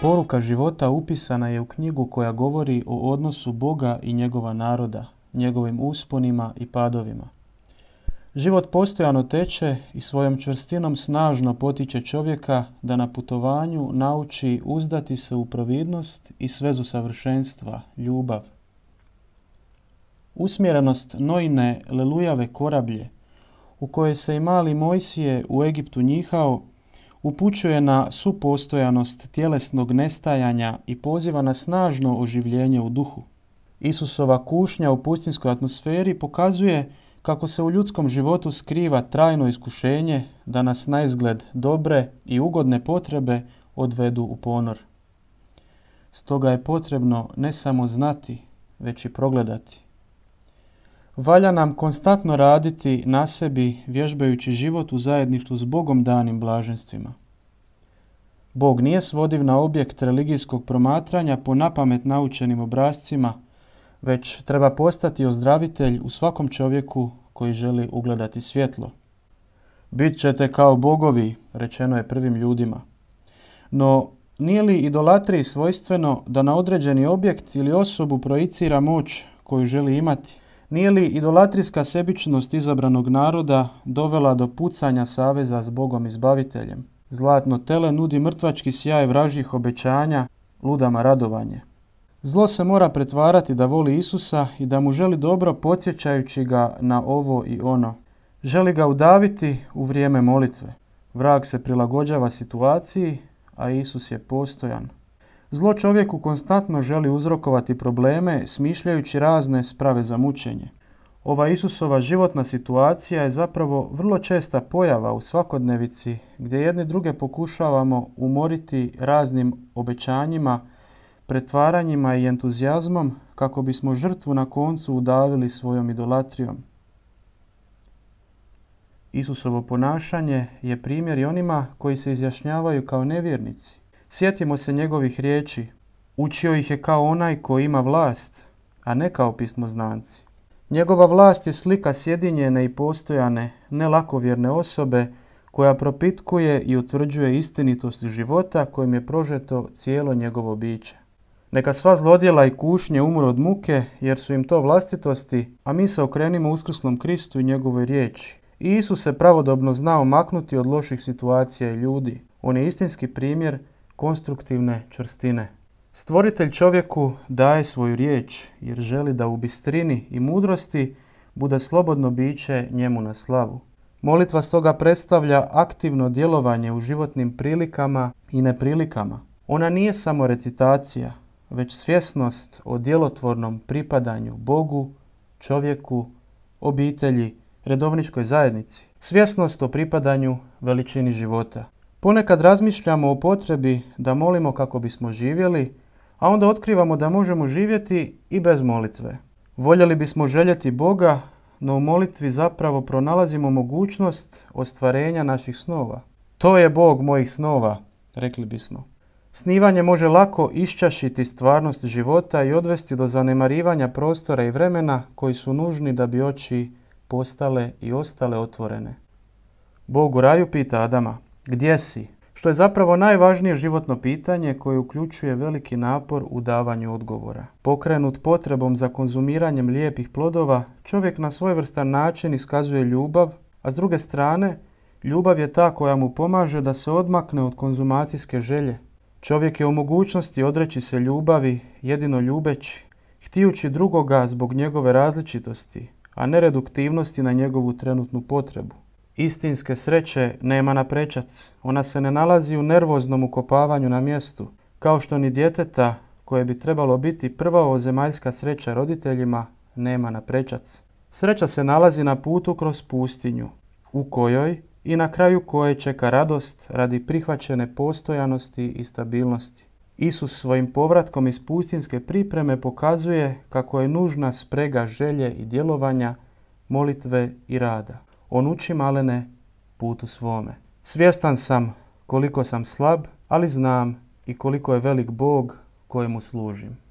Poruka života upisana je u knjigu koja govori o odnosu Boga i njegova naroda, njegovim usponima i padovima. Život postojano teče i svojom čvrstinom snažno potiče čovjeka da na putovanju nauči uzdati se u providnost i svezu savršenstva, ljubav. Usmjerenost nojne lelujave korablje, u koje se i mali Mojsije u Egiptu njihao, upućuje na supostojanost tjelesnog nestajanja i poziva na snažno oživljenje u duhu. Isusova kušnja u pustinskoj atmosferi pokazuje kako se u ljudskom životu skriva trajno iskušenje da nas na izgled dobre i ugodne potrebe odvedu u ponor. Stoga je potrebno ne samo znati, već i progledati. Valja nam konstantno raditi na sebi, vježbajući život u zajedništvu s Bogom danim blaženstvima. Bog nije svodiv na objekt religijskog promatranja po napamet naučenim obrazcima, već treba postati ozdravitelj u svakom čovjeku koji želi ugledati svjetlo. Bit ćete kao bogovi, rečeno je prvim ljudima. No, nije li idolatriji svojstveno da na određeni objekt ili osobu projicira moć koju želi imati – nije li idolatrijska sebičnost izabranog naroda dovela do pucanja saveza s Bogom izbaviteljem? Zlatno tele nudi mrtvački sjaj vražjih obećanja, ludama radovanje. Zlo se mora pretvarati da voli Isusa i da mu želi dobro podsjećajući ga na ovo i ono. Želi ga udaviti u vrijeme molitve. Vrag se prilagođava situaciji, a Isus je postojan. Zlo čovjeku konstantno želi uzrokovati probleme smišljajući razne sprave za mučenje. Ova Isusova životna situacija je zapravo vrlo česta pojava u svakodnevici gdje jedne druge pokušavamo umoriti raznim obećanjima, pretvaranjima i entuzijazmom kako bismo žrtvu na koncu udavili svojom idolatrijom. Isusovo ponašanje je primjer i onima koji se izjašnjavaju kao nevjernici. Sjetimo se njegovih riječi. Učio ih je kao onaj koji ima vlast, a ne kao pismoznanci. Njegova vlast je slika sjedinjene i postojane, nelakovjerne osobe koja propitkuje i utvrđuje istinitost života kojim je prožeto cijelo njegovo biće. Neka sva zlodjela i kušnje umru od muke, jer su im to vlastitosti, a mi se okrenimo Uskrsnom Kristu i njegovoj riječi. I Isus se pravodobno znao maknuti od loših situacija i ljudi. On je istinski primjer konstruktivne čvrstine. Stvoritelj čovjeku daje svoju riječ jer želi da u bistrini i mudrosti bude slobodno biće njemu na slavu. Molitva stoga predstavlja aktivno djelovanje u životnim prilikama i neprilikama. Ona nije samo recitacija, već svjesnost o djelotvornom pripadanju Bogu, čovjeku, obitelji, redovničkoj zajednici. Svjesnost o pripadanju veličini života. Ponekad razmišljamo o potrebi da molimo kako bismo živjeli, a onda otkrivamo da možemo živjeti i bez molitve. Voljeli bismo željeti Boga, no u molitvi zapravo pronalazimo mogućnost ostvarenja naših snova. To je Bog mojih snova, rekli bismo. Snivanje može lako iščašiti stvarnost života i odvesti do zanemarivanja prostora i vremena koji su nužni da bi oči postale i ostale otvorene. Bog u raju pita Adama, gdje si, što je zapravo najvažnije životno pitanje koje uključuje veliki napor u davanju odgovora. Pokrenut potrebom za konzumiranjem lijepih plodova, čovjek na vrstan način iskazuje ljubav, a s druge strane, ljubav je ta koja mu pomaže da se odmakne od konzumacijske želje. Čovjek je u mogućnosti odreći se ljubavi jedino ljubeći, htijući drugoga zbog njegove različitosti, a ne reduktivnosti na njegovu trenutnu potrebu. Istinske sreće nema na prečac. Ona se ne nalazi u nervoznom ukopavanju na mjestu. Kao što ni djeteta, koje bi trebalo biti prva ozemaljska sreća roditeljima, nema na prečac. Sreća se nalazi na putu kroz pustinju, u kojoj i na kraju koje čeka radost radi prihvaćene postojanosti i stabilnosti. Isus svojim povratkom iz pustinske pripreme pokazuje kako je nužna sprega želje i djelovanja, molitve i rada. On uči malene putu svome. Svjestan sam koliko sam slab, ali znam i koliko je velik Bog kojemu služim.